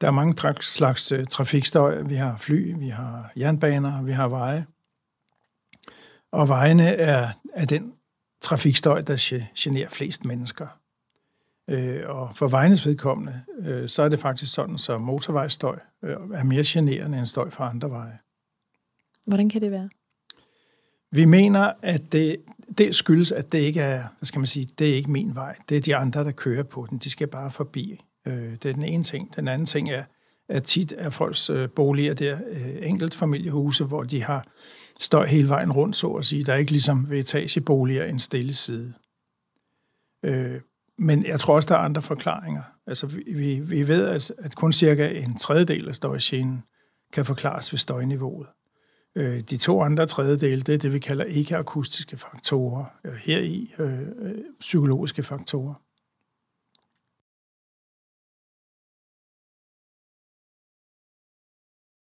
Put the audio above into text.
Der er mange slags øh, trafikstøj. Vi har fly, vi har jernbaner, vi har veje. Og vejene er, er den trafikstøj, der generer flest mennesker. Øh, og for vejenes vedkommende, øh, så er det faktisk sådan, så motorvejstøj er mere generende end støj fra andre veje. Hvordan kan det være? Vi mener, at det, det skyldes, at det ikke er, hvad skal man sige, det er ikke min vej. Det er de andre, der kører på den. De skal bare forbi. Øh, det er den ene ting. Den anden ting er, at tit er folks øh, boliger der øh, enkeltfamiliehuse, hvor de har støj hele vejen rundt, så at sige. Der er ikke ligesom ved etageboliger en stille side. Øh, men jeg tror også, der er andre forklaringer. Altså, vi, vi ved, at, kun cirka en tredjedel af støjgenen kan forklares ved støjniveauet. Øh, de to andre tredjedele, det er det, vi kalder ikke-akustiske faktorer. Øh, Her i øh, øh, psykologiske faktorer.